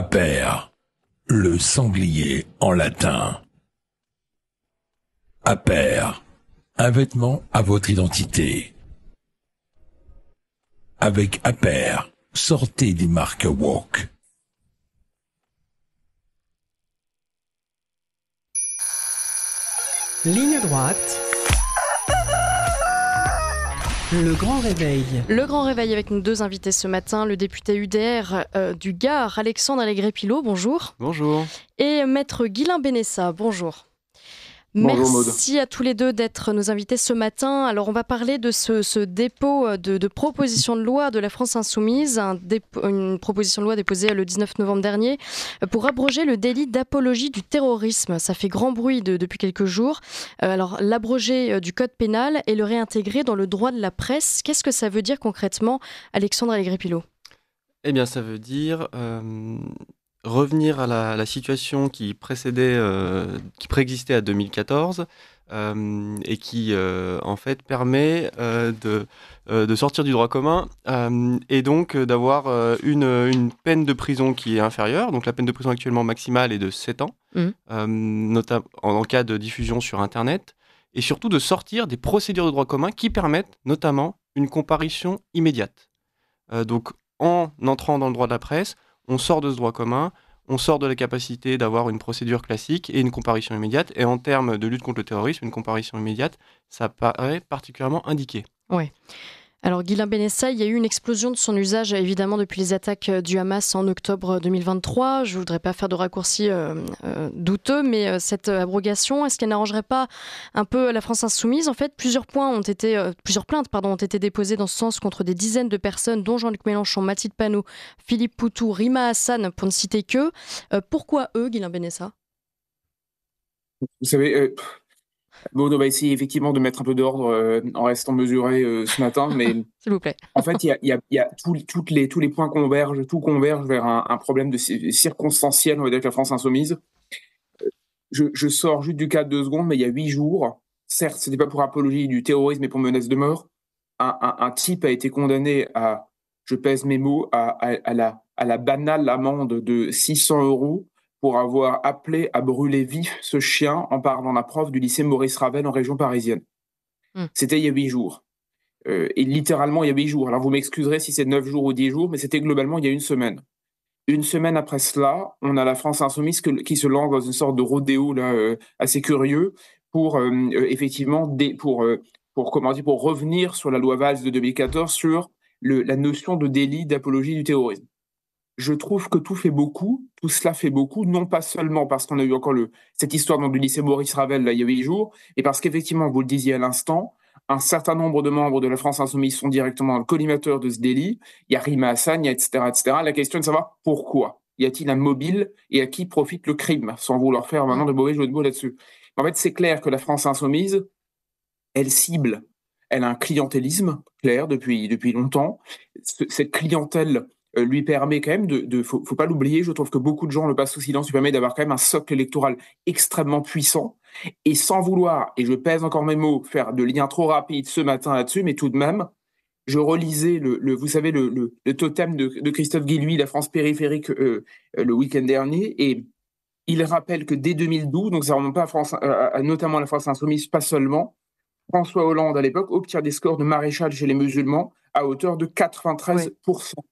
Aper, le sanglier en latin. Aper, un vêtement à votre identité. Avec Aper, sortez des marques Walk. Ligne droite. Le grand réveil. Le grand réveil avec nos deux invités ce matin, le député UDR euh, du Gard, Alexandre Allegret-Pilot, bonjour. Bonjour. Et maître Guilain Benessa, bonjour. Merci à tous les deux d'être nos invités ce matin. Alors, on va parler de ce, dépôt euh, de, de, proposition de loi de la France Insoumise, une proposition de loi déposée le 19 novembre dernier euh, pour abroger le délit d'apologie du terrorisme. Ça fait grand bruit depuis quelques jours. Euh, alors, l'abroger du code pénal et le réintégrer dans le droit de la presse, qu'est-ce que ça veut dire concrètement, Alexandre Allegri-Pilot Eh bien, ça veut dire revenir à la, situation qui précédait, euh, qui préexistait à 2014 euh, et qui euh, en fait permet de, sortir du droit commun et donc d'avoir une, peine de prison qui est inférieure. Donc la peine de prison actuellement maximale est de 7 ans, mmh. notamment en cas de diffusion sur Internet et surtout de sortir des procédures de droit commun qui permettent notamment une comparution immédiate. donc en entrant dans le droit de la presse, on sort de ce droit commun, on sort de la capacité d'avoir une procédure classique et une comparution immédiate. Et en termes de lutte contre le terrorisme, une comparution immédiate, ça paraît particulièrement indiqué. Oui. Alors Guilain Benessa, il y a eu une explosion de son usage évidemment depuis les attaques euh, du Hamas en octobre 2023. Euh, Je ne voudrais pas faire de raccourcis euh, douteux, mais cette abrogation, est-ce qu'elle n'arrangerait pas un peu la France insoumise En fait, plusieurs points ont été, plusieurs plaintes ont été déposées dans ce sens contre des dizaines de personnes, dont Jean-Luc Mélenchon, Mathilde Panou, Philippe Poutou, Rima Hassan, pour ne citer que. pourquoi eux, Guilain Benessa Vous savez, Bon, on va bah, essayer effectivement de mettre un peu d'ordre euh, en restant mesuré euh, ce matin, mais s'il vous plaît. en fait, il y a, les, tous les points convergent, tout converge vers un, problème de circonstanciel, on va dire, avec la France insoumise. Euh, je, sors juste du cadre de secondes, mais il y a huit jours, certes, ce n'était pas pour apologie du terrorisme et pour menace de mort, un, type a été condamné à, je pèse mes mots, à, la, à la banale amende de 600 euros pour avoir appelé à brûler vif ce chien en parlant la prof du lycée Maurice Ravel en région parisienne. Hmm. C'était il y a huit jours. Euh, et littéralement, il y a huit jours. Alors vous m'excuserez si c'est neuf jours ou dix jours, mais c'était globalement il y a une semaine. Une semaine après cela, on a la France insoumise qui se lance dans une sorte de rodéo euh, assez curieux pour euh, effectivement pour, pour, comment pour revenir sur la loi Valls de 2014 sur la notion de délit d'apologie du terrorisme je trouve que tout fait beaucoup, tout cela fait beaucoup, non pas seulement parce qu'on a eu encore cette histoire dans le lycée Maurice Ravel il y a huit jours, et parce qu'effectivement, vous le disiez à l'instant, un certain nombre de membres de la France Insoumise sont directement dans le collimateur de ce délit. Il y a Rima Hassan, etc., etc. La question est de savoir pourquoi. Y a-t-il un mobile et à qui profite le crime, sans vouloir faire maintenant de mauvais jeux de mots là-dessus. En fait, c'est clair que la France Insoumise, elle cible, elle a un clientélisme clair depuis, depuis longtemps. Cette clientèle euh, lui permet quand même de, faut, pas l'oublier, je trouve que beaucoup de gens le passent sous silence, lui permet d'avoir quand même un socle électoral extrêmement puissant. Et sans vouloir, et je pèse encore mes mots, faire de liens trop rapides ce matin là-dessus, mais tout de même, je relisais le, vous savez, le, totem de, Christophe Guilluy, La France périphérique, euh, euh, le week-end dernier, et il rappelle que dès 2012, donc ça remonte pas à France, notamment la France insoumise, pas seulement, François Hollande à l'époque obtient des scores de maréchal chez les musulmans à hauteur de 93%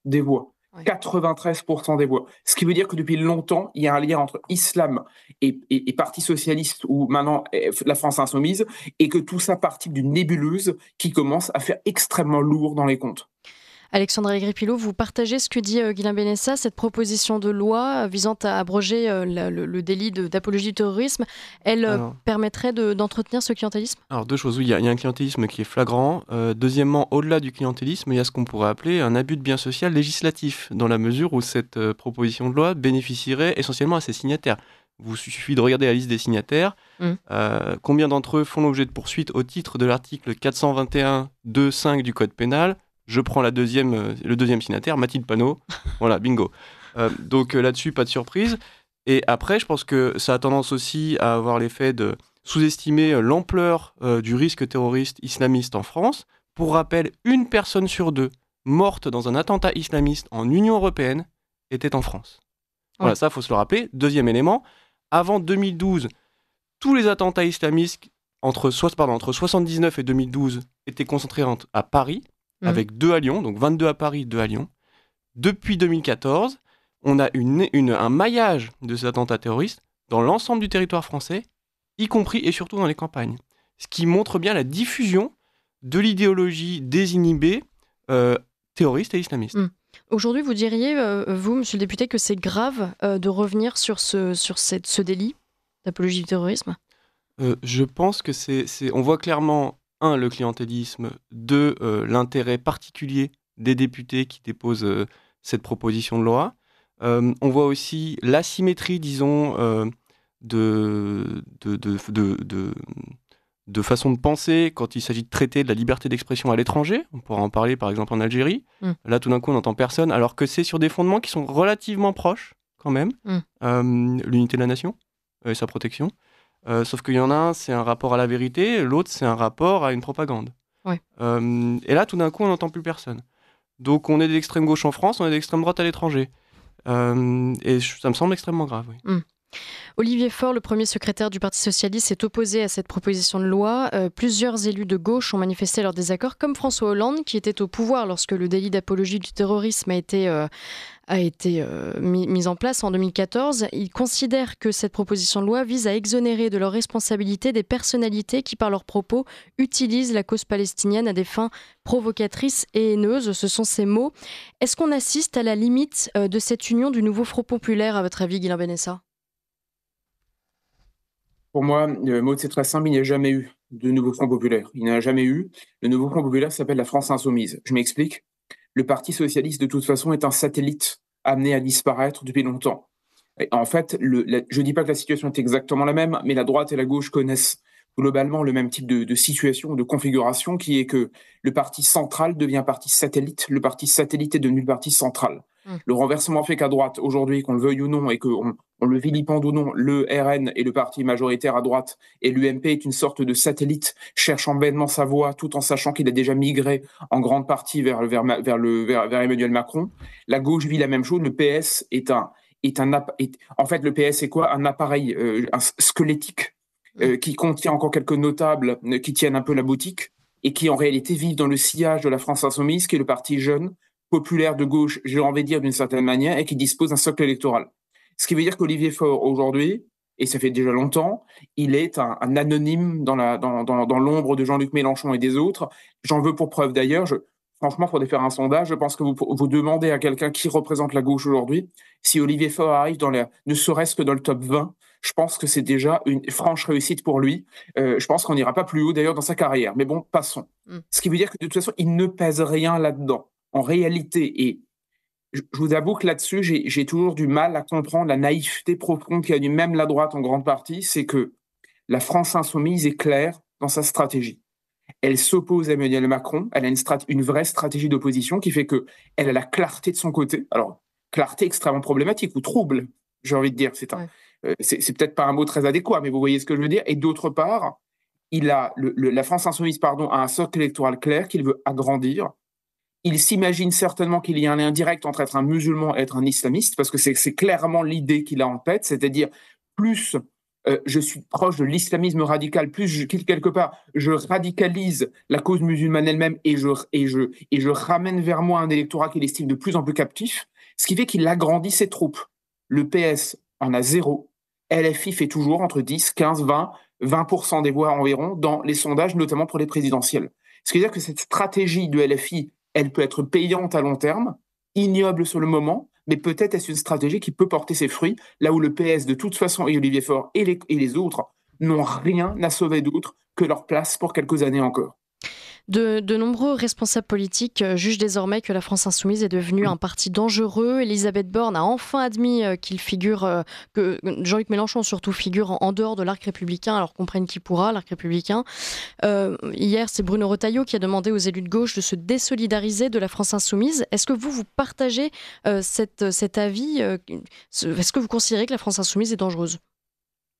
des voix. 93% des voix. Ce qui veut dire que depuis longtemps, il y a un lien entre islam et, Parti socialiste, ou maintenant eh, la France insoumise, et que tout ça partit d'une nébuleuse qui commence à faire extrêmement lourd dans les comptes. Alexandre Agripilo, vous partagez ce que dit euh, Guylain Benessa, cette proposition de loi euh, visant à abroger euh, le, délit d'apologie du terrorisme, elle permettrait d'entretenir ce clientélisme Alors deux choses, il y, a un clientélisme qui est flagrant. deuxièmement, au-delà du clientélisme, il y a ce qu'on pourrait appeler un abus de bien social législatif, dans la mesure où cette proposition de loi bénéficierait essentiellement à ses signataires. Vous suffit de regarder la liste des signataires. Mm. combien d'entre eux font l'objet de poursuites au titre de l'article 421.2.5 du Code pénal je prends la deuxième, euh, le deuxième signataire, Mathilde Panot. voilà, bingo. Euh, donc euh, là-dessus, pas de surprise. Et après, je pense que ça a tendance aussi à avoir l'effet de sous-estimer l'ampleur du risque terroriste islamiste en France. Pour rappel, une personne sur deux morte dans un attentat islamiste en Union européenne était en France. Voilà, ça, faut se le rappeler. Deuxième élément, avant 2012, tous les attentats islamistes entre, 1979 entre 79 et 2012 étaient concentrés à Paris. Mm. avec deux à Lyon, donc 22 à Paris, deux à Lyon. Depuis 2014, on a une, un maillage de ces attentats terroristes dans l'ensemble du territoire français, y compris et surtout dans les campagnes. Ce qui montre bien la diffusion de l'idéologie désinhibée euh, terroriste et islamiste. Mm. Aujourd'hui, vous diriez, euh, vous, monsieur le député, que c'est grave euh, de revenir sur ce, ce délit d'apologie du terrorisme Je pense que c'est. On voit clairement un, le clientélisme, Deux, euh, l'intérêt particulier des députés qui déposent euh, cette proposition de loi. Euh, on voit aussi l'asymétrie, disons, de de, façon de penser quand il s'agit de traiter de la liberté d'expression à l'étranger. On pourra en parler par exemple en Algérie. Mm. Là, tout d'un coup, on n'entend personne, alors que c'est sur des fondements qui sont relativement proches, quand même. Mm. L'unité de la nation et sa protection. Euh, sauf qu'il y en a un, c'est un rapport à la vérité, l'autre, c'est un rapport à une propagande. Euh, et là, tout d'un coup, on n'entend plus personne. Donc, on est d'extrême gauche en France, on est d'extrême droite à l'étranger. Euh, et ça me semble extrêmement grave. Oui. Hmm. Olivier Faure, le premier secrétaire du Parti socialiste, s'est opposé à cette proposition de loi. Euh, plusieurs élus de gauche ont manifesté leur désaccord, comme François Hollande, qui était au pouvoir lorsque le délit d'apologie du terrorisme a été, euh, euh, mis, en place en 2014. Il considère que cette proposition de loi vise à exonérer de leur responsabilités des personnalités qui, par leurs propos, utilisent la cause palestinienne à des fins provocatrices et haineuses. Ce sont ces mots. Est-ce qu'on assiste à la limite de cette union du nouveau Front populaire, à votre avis, Guylain Benessa pour moi, le euh, mot très simple, il n'y a jamais eu de nouveau Front populaire. Il n'y a jamais eu. Le nouveau Front populaire s'appelle la France insoumise. Je m'explique. Le Parti socialiste, de toute façon, est un satellite amené à disparaître depuis longtemps. en fait, je ne dis pas que la situation est exactement la même, mais la droite et la gauche connaissent globalement le même type de, situation, de configuration, qui est que le parti central devient parti satellite, le parti satellite est devenu le parti central. Hum. Le renversement fait qu'à droite, aujourd'hui, qu'on le veuille ou non, et qu'on on le vilipende ou non, le RN est le parti majoritaire à droite et l'UMP est une sorte de satellite cherchant vainement sa voie tout en sachant qu'il a déjà migré en grande partie vers, vers, le, vers, Emmanuel Macron. La gauche vit la même chose, le PS est un... Est un en fait, le PS est quoi Un appareil euh, squelettique euh, qui contient encore quelques notables euh, qui tiennent un peu la boutique et qui en réalité vivent dans le sillage de la France insoumise, qui est le parti jeune, populaire de gauche, j'ai envie de dire d'une certaine manière, et qui dispose d'un socle électoral. Ce qui veut dire qu'Olivier Faure, aujourd'hui, et ça fait déjà longtemps, il est un, anonyme dans l'ombre dans, dans, dans de Jean-Luc Mélenchon et des autres. J'en veux pour preuve d'ailleurs, franchement, pour faire un sondage, je pense que vous, vous demandez à quelqu'un qui représente la gauche aujourd'hui, si Olivier Faure arrive dans la, ne serait-ce que dans le top 20, je pense que c'est déjà une franche réussite pour lui. Euh, je pense qu'on n'ira pas plus haut d'ailleurs dans sa carrière. Mais bon, passons. Mm. Ce qui veut dire que de toute façon, il ne pèse rien là-dedans. En réalité, et je vous avoue que là-dessus, j'ai toujours du mal à comprendre la naïveté profonde qui a du même la droite en grande partie, c'est que la France insoumise est claire dans sa stratégie. Elle s'oppose à Emmanuel Macron, elle a une, vraie stratégie d'opposition qui fait que elle a la clarté de son côté. Alors, clarté extrêmement problématique ou trouble, j'ai envie de dire. C'est euh, peut-être pas un mot très adéquat, mais vous voyez ce que je veux dire. Et d'autre part, il a la France insoumise pardon, a un socle électoral clair qu'il veut agrandir il s'imagine certainement qu'il y a un lien direct entre être un musulman et être un islamiste, parce que c'est clairement l'idée qu'il a en tête, c'est-à-dire plus euh, je suis proche de l'islamisme radical, plus je, quelque part je radicalise la cause musulmane elle-même et je, et je ramène vers moi un électorat qu'il estime de plus en plus captif, ce qui fait qu'il agrandit ses troupes. Le PS en a zéro, LFI fait toujours entre 10, 15, 20, 20% des voix environ dans les sondages, notamment pour les présidentielles. Ce qui veut dire que cette stratégie de LFI elle peut être payante à long terme, ignoble sur le moment, mais peut-être est-ce une stratégie qui peut porter ses fruits, là où le PS, de toute façon, et Olivier Faure et les, et les autres, n'ont rien à sauver d'autre que leur place pour quelques années encore. De, nombreux responsables politiques euh, jugent désormais que la France insoumise est devenue un parti dangereux. Elisabeth Borne a enfin admis euh, qu'il figure, euh, que Jean-Luc Mélenchon surtout figure en, dehors de l'arc républicain, alors qu'on prenne qui pourra, l'arc républicain. hier, c'est Bruno Retailleau qui a demandé aux élus de gauche de se désolidariser de la France insoumise. Est-ce que vous, vous partagez cet avis Est-ce que vous considérez que la France insoumise est dangereuse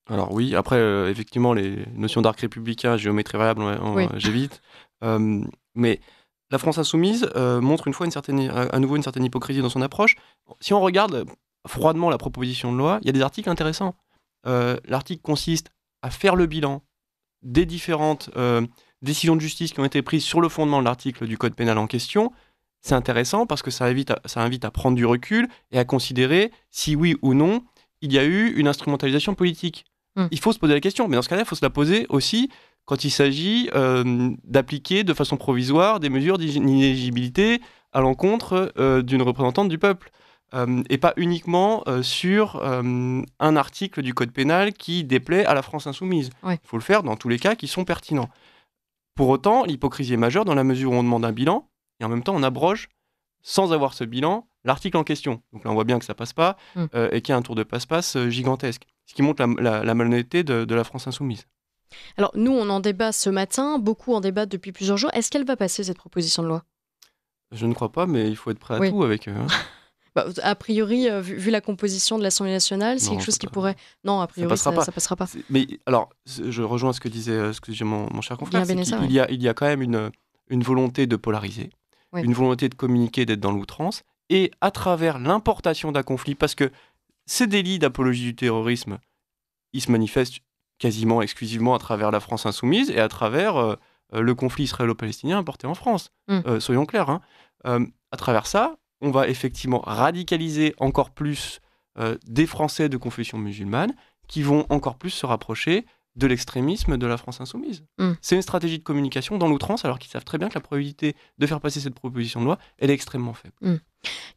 alors oui, après, effectivement, les notions d'arc républicain, géométrie variable, j'évite mais la France insoumise euh, montre une fois une certaine, euh, à nouveau une certaine hypocrisie dans son approche. Si on regarde froidement la proposition de loi, il y a des articles intéressants. Euh, l'article consiste à faire le bilan des différentes décisions de justice qui ont été prises sur le fondement de l'article du Code pénal en question, c'est intéressant parce que ça invite, à, ça invite à prendre du recul et à considérer si oui ou non il y a eu une instrumentalisation politique. Mmh. Il faut se poser la question, mais dans ce cas-là, il faut se la poser aussi quand il s'agit euh, d'appliquer de façon provisoire des mesures d'inéligibilité à l'encontre euh, d'une représentante du peuple. Euh, et pas uniquement sur un article du Code pénal qui déplaît à la France insoumise. Il faut le faire dans tous les cas qui sont pertinents. Pour autant, l'hypocrisie est majeure dans la mesure où on demande un bilan et en même temps on abroge, sans avoir ce bilan, l'article en question. Donc là on voit bien que ça passe pas hum. et qu'il y a un tour de passe-passe gigantesque, ce qui montre la, malhonnêteté de la France insoumise. Alors nous, on en débat ce matin, beaucoup en débattent depuis plusieurs jours. Est-ce qu'elle va passer cette proposition de loi Je ne crois pas, mais il faut être prêt à tout avec. Hein. Bah, a priori, euh, vu, la composition de l'Assemblée nationale, c'est quelque chose qui pourrait. Euh, non, a priori, ça passera, pas. passera pas. Mais alors, je rejoins ce que disait euh, ce que disait mon, cher confrère. Il, y a, quand même une, une volonté de polariser, une volonté de communiquer, d'être dans l'outrance, et à travers l'importation d'un conflit, parce que ces délits d'apologie du terrorisme, ils se manifestent quasiment exclusivement à travers la France insoumise et à travers euh, euh, le conflit israélo-palestinien porté en France. Mm. Euh, soyons clairs. Hein. à travers ça, on va effectivement radicaliser encore plus des Français de confession musulmane qui vont encore plus se rapprocher de l'extrémisme de la France insoumise. Mm. C'est une stratégie de communication dans l'outrance, alors qu'ils savent très bien que la probabilité de faire passer cette proposition de loi, est extrêmement faible. Mm.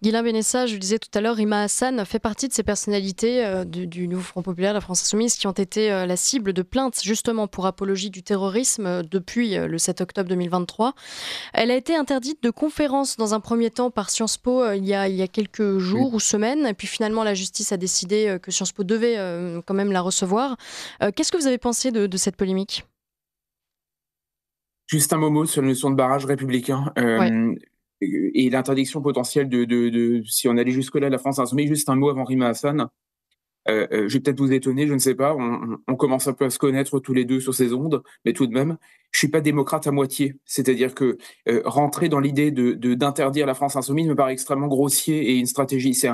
Guilain Benessa, je le disais tout à l'heure, Rima Hassan fait partie de ces personnalités euh, du, Nouveau Front Populaire, la France Insoumise, qui ont été euh, la cible de plaintes justement pour apologie du terrorisme euh, depuis le 7 octobre 2023. Elle a été interdite de conférence dans un premier temps par Sciences Po il y, a, quelques jours ou semaines, et puis finalement la justice a décidé que Sciences Po devait quand même la recevoir. Qu'est-ce que vous avez pensé de, cette polémique Juste un mot sur la notion de barrage républicain et l'interdiction potentielle de, de, de, si on allait jusque-là, la France insoumise. Juste un mot avant Rima Hassan. Euh, euh, je vais peut-être vous étonner, je ne sais pas. On, on, commence un peu à se connaître tous les deux sur ces ondes, mais tout de même, je suis pas démocrate à moitié. C'est-à-dire que euh, rentrer dans l'idée de, d'interdire la France insoumise me paraît extrêmement grossier et une stratégie. C'est,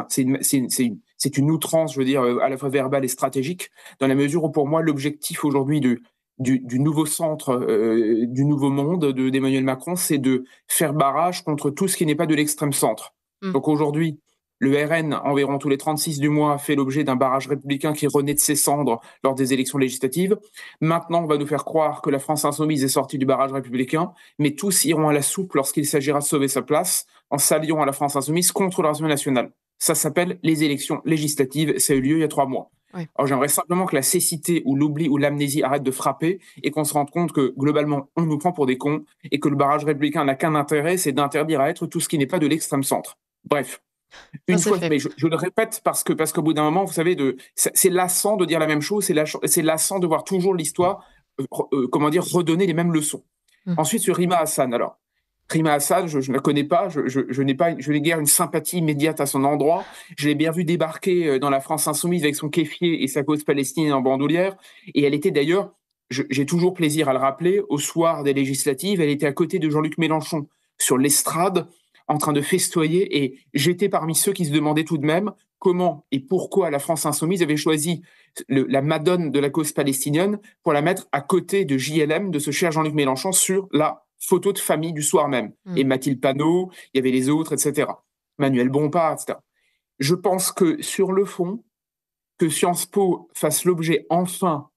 une, outrance, je veux dire, euh, à la fois verbale et stratégique, dans la mesure où pour moi l'objectif aujourd'hui de du, du, nouveau centre, euh, du nouveau monde de, d'Emmanuel Macron, c'est de faire barrage contre tout ce qui n'est pas de l'extrême centre. Mm. Donc aujourd'hui, le RN, environ tous les 36 du mois, fait l'objet d'un barrage républicain qui renaît de ses cendres lors des élections législatives. Maintenant, on va nous faire croire que la France insoumise est sortie du barrage républicain, mais tous iront à la soupe lorsqu'il s'agira de sauver sa place en s'alliant à la France insoumise contre le Rassemblement national. Ça s'appelle les élections législatives, ça a eu lieu il y a trois mois j'aimerais simplement que la cécité ou l'oubli ou l'amnésie arrête de frapper et qu'on se rende compte que globalement, on nous prend pour des cons et que le barrage républicain n'a qu'un intérêt, c'est d'interdire à être tout ce qui n'est pas de l'extrême centre. Bref. Une fois, mais je, le répète parce que parce qu'au bout d'un moment, vous savez, c'est lassant de dire la même chose, c'est, c'est lassant de voir toujours l'histoire, euh, euh, comment dire, redonner les mêmes leçons. Hum. Ensuite, sur Rima Hassan, alors, Prima Hassan, je, ne la connais pas, je, n'ai pas, je n'ai guère une sympathie immédiate à son endroit. Je l'ai bien vu débarquer euh, dans la France insoumise avec son kéfier et sa cause palestinienne en bandoulière, et elle était d'ailleurs, j'ai toujours plaisir à le rappeler, au soir des législatives, elle était à côté de Jean-Luc Mélenchon sur l'estrade, en train de festoyer, et j'étais parmi ceux qui se demandaient tout de même comment et pourquoi la France insoumise avait choisi la Madone de la cause palestinienne pour la mettre à côté de JLM, de ce cher Jean-Luc Mélenchon, sur la photos de famille du soir même. Hmm. Et Mathilde Panot, il y avait les autres, etc. Manuel Bompard, etc. Je pense que sur le fond, que Sciences Po fasse l'objet enfin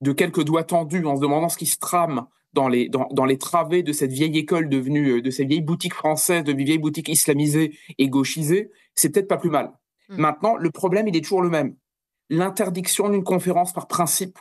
de quelques doigts tendus en se demandant ce qui se trame dans les, dans, dans les travées de cette vieille école devenue, euh, de cette vieille boutique française, de vieille boutique islamisée et gauchisée, c'est peut-être pas plus mal. Hmm. Maintenant, le problème, il est toujours le même. L'interdiction d'une conférence par principe,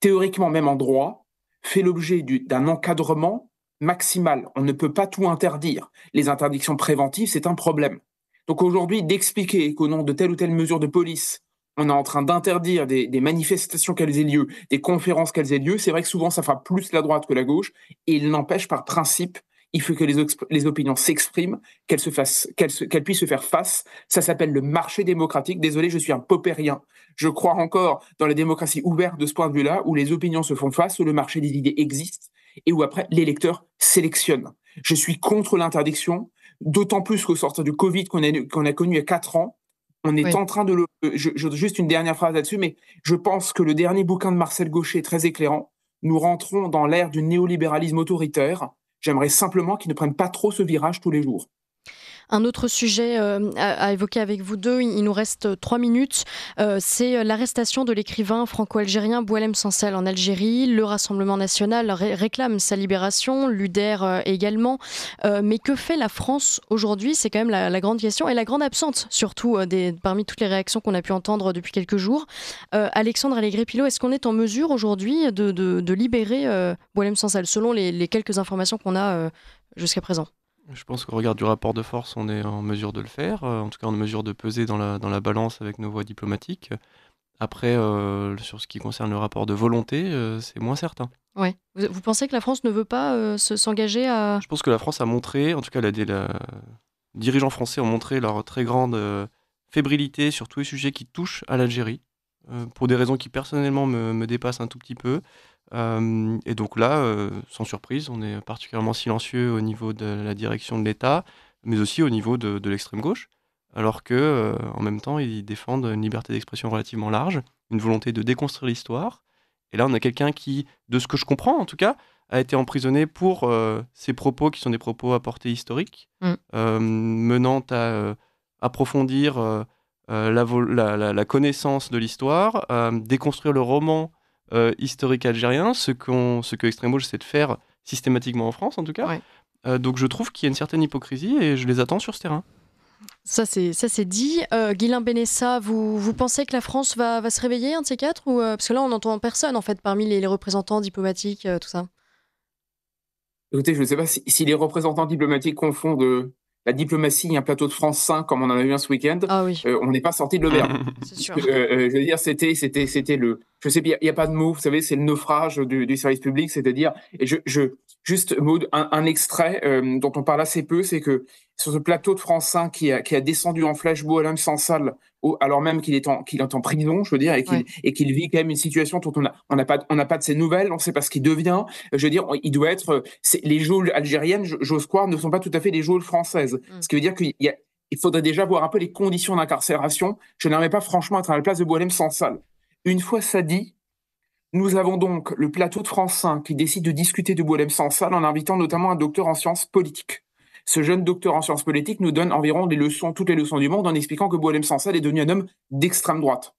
théoriquement même en droit, fait l'objet d'un encadrement maximal. On ne peut pas tout interdire. Les interdictions préventives, c'est un problème. Donc aujourd'hui, d'expliquer qu'au nom de telle ou telle mesure de police, on est en train d'interdire des, manifestations qu'elles aient lieu, des conférences qu'elles aient lieu, c'est vrai que souvent ça fera plus la droite que la gauche, et il n'empêche par principe il faut que les, les opinions s'expriment, qu'elles se fassent, qu'elles, puissent se faire face. Ça s'appelle le marché démocratique. Désolé, je suis un popérien. Je crois encore dans la démocratie ouverte de ce point de vue-là, où les opinions se font face, où le marché des idées existe et où après l'électeur sélectionne. Je suis contre l'interdiction, d'autant plus qu'au sortir du Covid qu'on a, connu il y a quatre ans, on est en train de le. Euh, juste une dernière phrase là-dessus, mais je pense que le dernier bouquin de Marcel Gaucher est très éclairant. Nous rentrons dans l'ère du néolibéralisme autoritaire J'aimerais simplement qu'ils ne prennent pas trop ce virage tous les jours. Un autre sujet euh, à, évoquer avec vous deux, il, nous reste trois minutes, euh, c'est l'arrestation de l'écrivain franco-algérien Boualem Sansal en Algérie. Le Rassemblement national réclame sa libération, l'UDER euh, également. mais que fait la France aujourd'hui C'est quand même la, grande question et la grande absente, surtout parmi toutes les réactions qu'on a pu entendre depuis quelques jours. Alexandre Allegri-Pilot, est-ce qu'on est en mesure aujourd'hui de, libérer Boualem Sansal, selon les, quelques informations qu'on a jusqu'à présent je pense qu'au regard du rapport de force, on est en mesure de le faire, euh, en tout cas en mesure de peser dans la, dans la balance avec nos voies diplomatiques. Après, euh, sur ce qui concerne le rapport de volonté, euh, c'est moins certain. Ouais. Vous, pensez que la France ne veut pas s'engager à... Je pense que la France a montré, en tout cas, les dirigeants français ont montré leur très grande fébrilité sur tous les sujets qui touchent à l'Algérie, pour des raisons qui personnellement me, me dépassent un tout petit peu. Euh, et donc là, euh, sans surprise, on est particulièrement silencieux au niveau de la direction de l'État, mais aussi au niveau de, l'extrême gauche, alors que euh, en même temps, ils défendent une liberté d'expression relativement large, une volonté de déconstruire l'histoire. Et là, on a quelqu'un qui, de ce que je comprends en tout cas, a été emprisonné pour ses propos qui sont des propos à portée historique, mm. menant à approfondir la, connaissance de l'histoire, déconstruire le roman euh, historique algérien, ce, qu'on, que Extrême gauche essaie de faire systématiquement en France, en tout cas. Euh, donc je trouve qu'il y a une certaine hypocrisie et je les attends sur ce terrain. Ça, c'est, dit. Euh, Benessa, vous, pensez que la France va, se réveiller, un de ces quatre ou, euh, Parce que là, on n'entend personne, en fait, parmi les, représentants diplomatiques, tout ça. Écoutez, je ne sais pas si, les représentants diplomatiques confondent la diplomatie un plateau de France sain, comme on en a eu un ce week-end, ah oui. Euh, on n'est pas sorti de l'auberge. Euh, euh, je veux dire, c'était, c'était, c'était le. Je sais, il n'y a, pas de mot. Vous savez, c'est le naufrage du, du service public, c'est-à-dire, et je, je, Juste, un, extrait euh, dont on parle assez peu, c'est que sur ce plateau de France qui a, descendu en flèche à sans salle, alors même qu'il est, en, prison, je veux dire, et qu'il, vit quand même une situation dont on n'a pas, de ses nouvelles, on ne sait pas ce qu'il devient. Je veux dire, il doit être. les geôles algériennes, j'ose croire, ne sont pas tout à fait des geôles françaises. Mm. Ce qui veut dire qu'il faudrait déjà voir un peu les conditions d'incarcération. Je n'aimerais pas franchement à être à la place de Boilem sans salle. Une fois ça dit, nous avons donc le plateau de France qui décide de discuter de Boualem Sansal en invitant notamment un docteur en sciences politiques. Ce jeune docteur en sciences politiques nous donne environ les leçons, toutes les leçons du monde en expliquant que Boualem Sansal est devenu un homme d'extrême droite.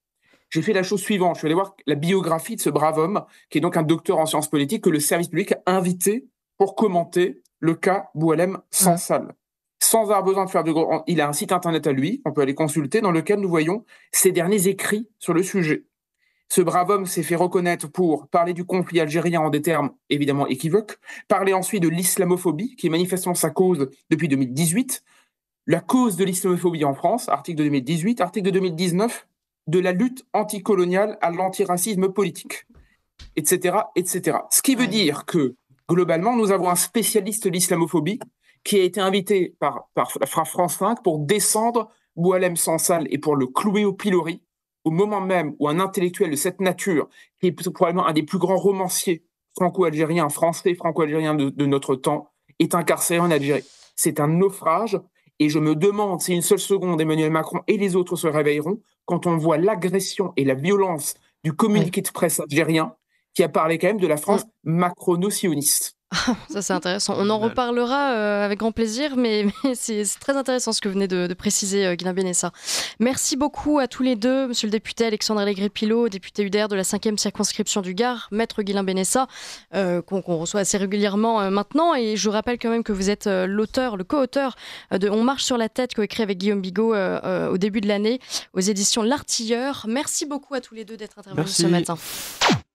J'ai fait la chose suivante, je suis allé voir la biographie de ce brave homme, qui est donc un docteur en sciences politiques que le service public a invité pour commenter le cas Boualem Sansal. Sans avoir besoin de faire de gros... Il a un site internet à lui, on peut aller consulter, dans lequel nous voyons ses derniers écrits sur le sujet. Ce brave homme s'est fait reconnaître pour parler du conflit algérien en des termes évidemment équivoques, parler ensuite de l'islamophobie, qui est manifestement sa cause depuis 2018, la cause de l'islamophobie en France, article de 2018, article de 2019, de la lutte anticoloniale à l'antiracisme politique, etc., etc. Ce qui veut dire que, globalement, nous avons un spécialiste de l'islamophobie qui a été invité par, par France 5 pour descendre Boualem Sansal et pour le clouer au pilori au moment même où un intellectuel de cette nature, qui est probablement un des plus grands romanciers franco-algériens, français, franco algérien de, notre temps, est incarcéré en Algérie. C'est un naufrage, et je me demande si une seule seconde Emmanuel Macron et les autres se réveilleront quand on voit l'agression et la violence du communiqué de presse algérien qui a parlé quand même de la France macronosioniste Ça, c'est intéressant. On en reparlera euh, avec grand plaisir, mais, c'est très intéressant ce que venait de, de préciser euh, Benessa. Merci beaucoup à tous les deux, monsieur le député Alexandre allegri pilot député UDR de la 5e circonscription du Gard, maître Guilain Benessa, euh, qu'on reçoit assez régulièrement euh, maintenant. Et je vous rappelle quand même que vous êtes l'auteur, le co-auteur de On marche sur la tête, écrit avec Guillaume Bigot au début de l'année aux éditions L'Artilleur. Merci beaucoup à tous les deux d'être intervenus ce matin.